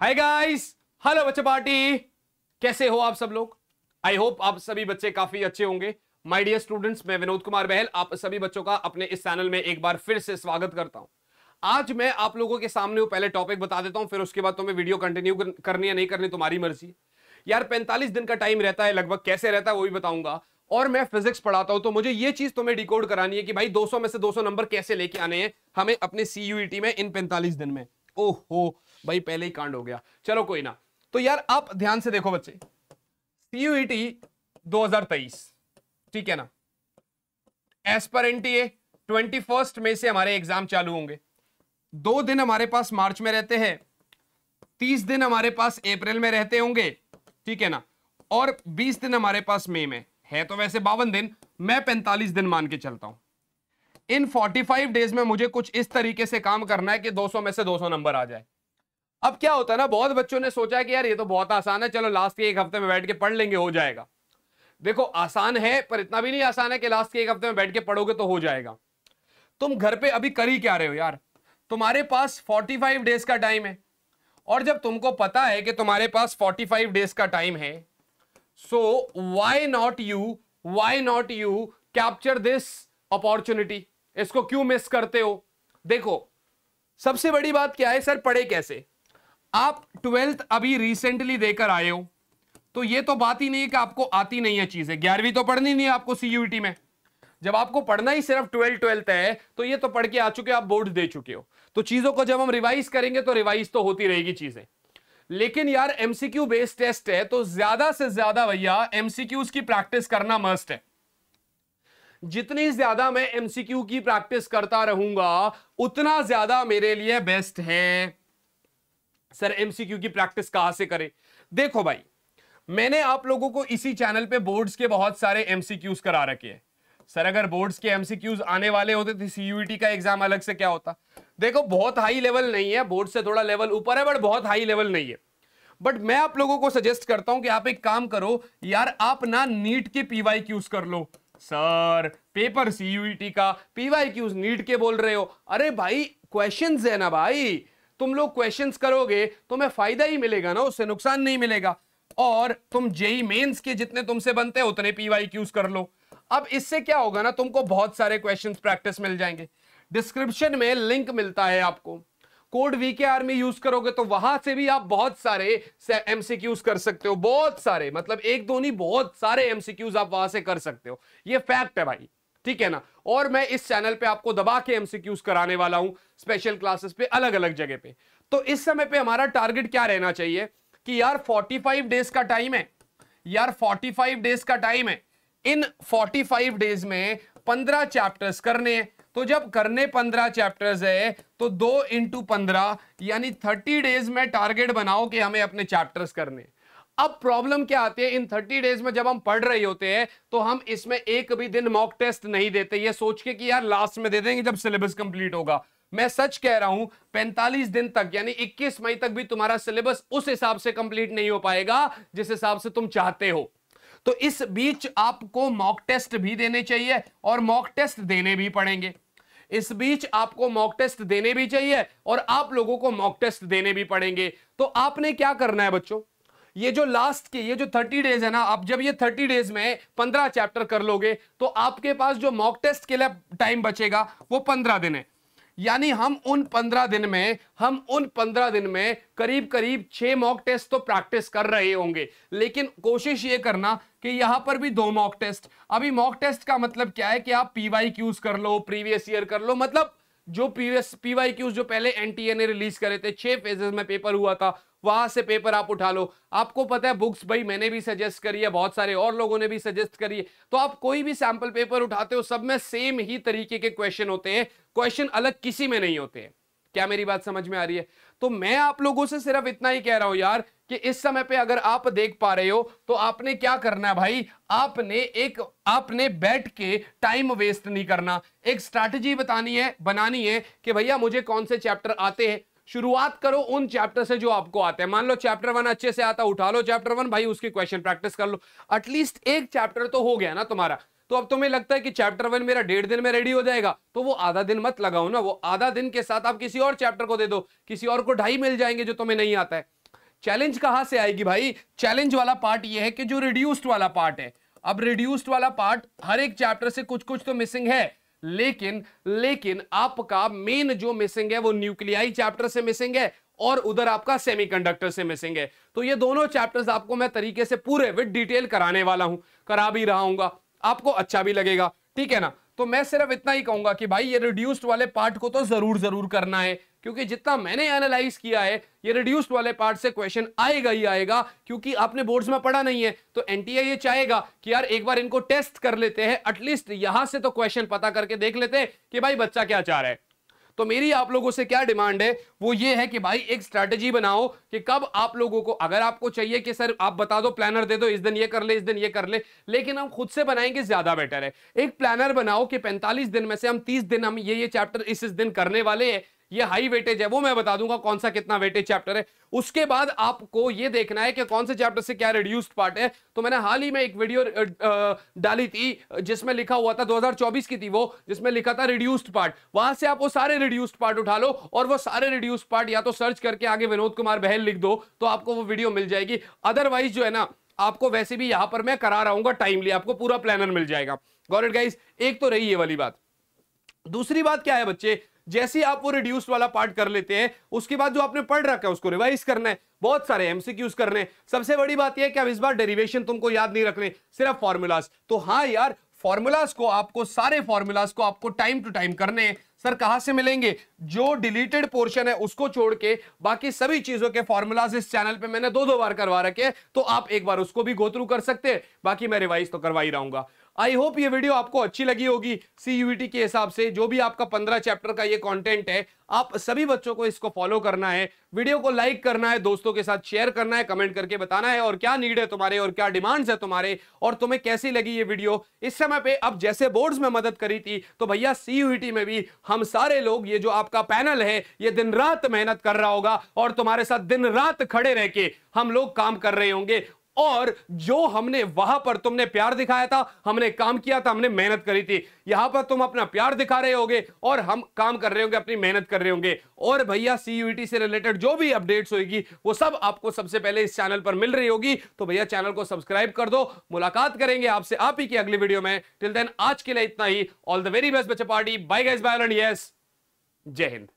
हाय guys hello बच्चे party कैसे हो आप सब लोग आई होप आप सभी बच्चे काफी अच्छे होंगे माय डियर स्टूडेंट्स मैं विनोद कुमार बहल आप सभी बच्चों का अपने इस चैनल में एक बार फिर से स्वागत करता हूं आज मैं आप लोगों के सामने वो पहले टॉपिक बता देता हूं फिर उसके बाद तुम्हें वीडियो कंटिन्यू करनी या नहीं करनी तुम्हारी मर्जी यार पैंतालीस दिन का टाइम रहता है लगभग कैसे रहता है वो भी बताऊंगा और मैं फिजिक्स पढ़ाता हूं तो मुझे ये चीज तुम्हें डिकोड करानी है कि भाई 200 में से 200 नंबर कैसे लेके आने हैं हमें अपने सीयूईटी e में इन 45 दिन में ओहो भाई पहले ही कांड हो गया चलो कोई ना तो यार आप ध्यान से देखो बच्चे e सीयूईटी 2023 ठीक है ना एस पर एनटीए ट्वेंटी फर्स्ट में से हमारे एग्जाम चालू होंगे दो दिन हमारे पास मार्च में रहते हैं तीस दिन हमारे पास अप्रैल में रहते होंगे ठीक है ना और बीस दिन हमारे पास मई में है तो वैसे बावन दिन मैं पैंतालीस दिन मान के चलता हूं इन 45 डेज में मुझे कुछ इस तरीके से काम करना है कि 200 में से 200 नंबर आ जाए अब क्या होता है ना बहुत बच्चों ने सोचा कि यार ये तो बहुत आसान है चलो लास्ट के एक हफ्ते में बैठ के पढ़ लेंगे हो जाएगा देखो आसान है पर इतना भी नहीं आसान है कि लास्ट के एक हफ्ते में बैठ के पढ़ोगे तो हो जाएगा तुम घर पर अभी कर ही क्या रहे हो यार तुम्हारे पास फोर्टी डेज का टाइम है और जब तुमको पता है कि तुम्हारे पास 45 डेज का टाइम है so why not you why not you capture this opportunity इसको क्यों मिस करते हो देखो सबसे बड़ी बात क्या है सर पढ़े कैसे आप ट्वेल्थ अभी रिसेंटली देकर आए हो तो ये तो बात ही नहीं है कि आपको आती नहीं है चीजें ग्यारहवीं तो पढ़नी नहीं है आपको सीयूटी में जब आपको पढ़ना ही सिर्फ ट्वेल्थ ट्वेल्थ है तो ये तो पढ़ के आ चुके आप बोर्ड दे चुके हो तो चीजों को जब हम रिवाइज करेंगे तो रिवाइज तो होती रहेगी चीजें लेकिन यार एमसीक्यू बेस्ड टेस्ट है तो ज्यादा से ज्यादा भैया एमसीक्यूज की प्रैक्टिस करना मस्ट है जितनी ज्यादा मैं एमसीक्यू की प्रैक्टिस करता रहूंगा उतना ज्यादा मेरे लिए बेस्ट है सर एमसीक्यू की प्रैक्टिस कहां से करें देखो भाई मैंने आप लोगों को इसी चैनल पे बोर्ड्स के बहुत सारे एमसीक्यूज करा रखे हैं सर अगर बोर्ड्स के एमसीक्यूज आने वाले होते थे तो सीयूटी e का एग्जाम अलग से क्या होता देखो बहुत हाई लेवल नहीं है बोर्ड से थोड़ा लेवल ऊपर है बट बहुत हाई लेवल नहीं है बट मैं आप लोगों को सजेस्ट करता हूं कि आप एक काम करो यार आप ना नीट के पीवाई कर लो सर पेपर सीयूईटी का पीवाई क्यूज नीट के बोल रहे हो अरे भाई क्वेश्चंस है ना भाई तुम लोग क्वेश्चंस करोगे तुम्हें फायदा ही मिलेगा ना उससे नुकसान नहीं मिलेगा और तुम जेई मेंस के जितने तुमसे बनते हैं उतने पीवाई क्यूज कर लो अब इससे क्या होगा ना तुमको बहुत सारे क्वेश्चंस प्रैक्टिस मिल जाएंगे डिस्क्रिप्शन में लिंक मिलता है आपको कोड वी के आर में यूज करोगे तो वहां से भी आप बहुत सारे एमसीक्यूज कर सकते हो बहुत सारे मतलब एक दो नहीं बहुत सारे एमसीक्यूज आप वहां से कर सकते हो ये फैक्ट है भाई ठीक है ना और मैं इस चैनल पे आपको दबा के एमसीक्यूज कराने वाला हूं स्पेशल क्लासेस पे अलग अलग जगह पे तो इस समय पे हमारा टारगेट क्या रहना चाहिए कि यार 45 डेज का टाइम है यार 45 डेज का टाइम है इन 45 डेज में 15 चैप्टर्स करने हैं तो जब करने पंद्रह चैप्टर्स है तो दो इंटू पंद्रह यानी थर्टी डेज में टारगेट बनाओ कि हमें अपने चैप्टर्स करने अब प्रॉब्लम क्या आती है इन थर्टी डेज में जब हम पढ़ रहे होते हैं तो हम इसमें एक भी दिन मॉक टेस्ट नहीं देते ये सोच के कि यार लास्ट में दे देंगे जब सिलेबस कंप्लीट होगा मैं सच कह रहा हूं पैंतालीस दिन तक यानी इक्कीस मई तक भी तुम्हारा सिलेबस उस हिसाब से कंप्लीट नहीं हो पाएगा जिस हिसाब से तुम चाहते हो तो इस बीच आपको मॉक टेस्ट भी देने चाहिए और मॉक टेस्ट देने भी पड़ेंगे इस बीच आपको मॉक टेस्ट देने भी चाहिए और आप लोगों को मॉक टेस्ट देने भी पड़ेंगे तो आपने क्या करना है बच्चों ये जो लास्ट के ये जो थर्टी डेज है ना आप जब ये थर्टी डेज में पंद्रह चैप्टर कर लोगे तो आपके पास जो मॉक टेस्ट के लिए टाइम बचेगा वो पंद्रह दिन है यानी हम उन पंद्रह दिन में हम उन पंद्रह दिन में करीब करीब छह मॉक टेस्ट तो प्रैक्टिस कर रहे होंगे लेकिन कोशिश ये करना कि यहाँ पर भी दो मॉक टेस्ट अभी मॉक टेस्ट का मतलब क्या है कि आप पीवाई क्यूज कर लो प्रीवियस ईयर कर लो मतलब जो पीवीएस पीवाई क्यूज जो पहले एनटीए ने रिलीज करे थे छह फेजेस में पेपर हुआ था वहां से पेपर आप उठा लो आपको पता है बुक्स भाई मैंने भी सजेस्ट करी है बहुत सारे और लोगों ने भी सजेस्ट करी है तो आप कोई भी सैंपल पेपर उठाते हो सब में सेम ही तरीके के क्वेश्चन होते हैं क्वेश्चन अलग किसी में नहीं होते क्या मेरी बात समझ में आ रही है तो मैं आप लोगों से सिर्फ इतना ही कह रहा हूं यार कि इस समय पे अगर आप देख पा रहे हो तो आपने क्या करना है भाई आपने एक आपने बैठ के टाइम वेस्ट नहीं करना एक स्ट्रैटेजी बतानी है बनानी है कि भैया मुझे कौन से चैप्टर आते हैं शुरुआत करो उन चैप्टर से जो आपको आते हैं मान लो चैप्टर वन अच्छे से आता उठा लो चैप्टर वन भाई उसके क्वेश्चन प्रैक्टिस कर लो एटलीस्ट एक चैप्टर तो हो गया ना तुम्हारा तो अब तुम्हें लगता है कि चैप्टर वन मेरा डेढ़ दिन में रेडी हो जाएगा तो वो आधा दिन मत लगाओ ना वो आधा दिन के साथ आप किसी और चैप्टर को दे दो किसी और को ढाई मिल जाएंगे जो तुम्हें नहीं आता है चैलेंज कहां से आएगी भाई चैलेंज वाला पार्ट ये है कि जो रिड्यूस्ड वाला पार्ट है अब रिड्यूस्ड वाला पार्ट हर एक चैप्टर से कुछ कुछ तो मिसिंग है लेकिन लेकिन आपका मेन जो मिसिंग है वो न्यूक्लियाई चैप्टर से मिसिंग है और उधर आपका सेमीकंडक्टर से मिसिंग है तो ये दोनों चैप्टर्स आपको मैं तरीके से पूरे विद डिटेल कराने वाला हूं करा भी रहा हूंगा आपको अच्छा भी लगेगा ठीक है ना तो मैं सिर्फ इतना ही कहूंगा कि भाई ये रिड्यूस्ड वाले पार्ट को तो जरूर जरूर करना है क्योंकि जितना मैंने एनालाइज किया है ये रिड्यूस्ड वाले पार्ट से क्वेश्चन आएगा ही आएगा क्योंकि आपने बोर्ड्स में पढ़ा नहीं है तो एनटीए ये चाहेगा कि यार एक बार इनको टेस्ट कर लेते हैं एटलीस्ट यहां से तो क्वेश्चन पता करके देख लेते हैं कि भाई बच्चा क्या चाह रहा है तो मेरी आप लोगों से क्या डिमांड है वो ये है कि भाई एक स्ट्रैटेजी बनाओ कि कब आप लोगों को अगर आपको चाहिए कि सर आप बता दो प्लानर दे दो इस दिन ये कर ले इस दिन ये कर ले लेकिन हम खुद से बनाएंगे ज्यादा बेटर है एक प्लानर बनाओ कि पैंतालीस दिन में से हम तीस दिन हम ये ये चैप्टर इस इस दिन करने वाले हैं ये हाई वेटेज है वो मैं बता दूंगा कौन सा कितना वेटेज चैप्टर है उसके बाद आपको ये देखना है कि कौन से चैप्टर से क्या रिड्यूस्ड पार्ट है तो मैंने हाल ही में एक वीडियो डाली थी जिसमें लिखा हुआ था 2024 की थी वो जिसमें लिखा था रिड्यूस्ड पार्ट वहां से आप वो सारे रिड्यूस्ड पार्ट उठा लो और वो सारे रिड्यूस्ड पार्ट या तो सर्च करके आगे विनोद कुमार बहल लिख दो तो आपको वो वीडियो मिल जाएगी अदरवाइज जो है ना आपको वैसे भी यहां पर मैं करा रहा टाइमली आपको पूरा प्लानर मिल जाएगा गॉरेट गाइज एक तो रही ये वाली बात दूसरी बात क्या है बच्चे जैसे ही आप वो रिड्यूस वाला पार्ट कर लेते हैं उसके बाद जो आपने पढ़ रखा है उसको रिवाइज करना है बहुत सारे एमसीक्यूज करने सबसे बड़ी बात यह कि अब इस बार डेरिवेशन तुमको याद नहीं रखने सिर्फ फॉर्मूलाज तो हाँ यार फॉर्मूलाज को आपको सारे फॉर्मूलाज को आपको टाइम टू टाइम करने सर कहां से मिलेंगे जो डिलीटेड पोर्शन है उसको छोड़ के बाकी सभी चीजों के फॉर्मूलाज इस चैनल पे मैंने दो दो बार करवा रखे हैं तो आप एक बार उसको भी गोत्रू कर सकते हैं बाकी मैं रिवाइज तो करवा ही रहूंगा आई होप ये वीडियो आपको अच्छी लगी होगी सीयूईटी के हिसाब से जो भी आपका पंद्रह चैप्टर का ये कंटेंट है आप सभी बच्चों को इसको फॉलो करना है वीडियो को लाइक करना है दोस्तों के साथ शेयर करना है कमेंट करके बताना है और क्या नीड है तुम्हारे और क्या डिमांड्स है तुम्हारे और तुम्हें कैसी लगी ये वीडियो इस समय पे अब जैसे बोर्ड्स में मदद करी थी तो भैया सीयूईटी में भी हम सारे लोग ये जो आपका पैनल है ये दिन रात मेहनत कर रहा होगा और तुम्हारे साथ दिन रात खड़े रह के हम लोग काम कर रहे होंगे और जो हमने वहां पर तुमने प्यार दिखाया था हमने काम किया था हमने मेहनत करी थी यहां पर तुम अपना प्यार दिखा रहे होगे और हम काम कर रहे होंगे अपनी मेहनत कर रहे होंगे और भैया सीयूटी e से रिलेटेड जो भी अपडेट्स होगी वो सब आपको सबसे पहले इस चैनल पर मिल रही होगी तो भैया चैनल को सब्सक्राइब कर दो मुलाकात करेंगे आपसे आप ही की अगली वीडियो में टिल देन आज के लिए इतना ही ऑल द वेरी बेस्ट बच्चे party bye guys bye yes Jai Hind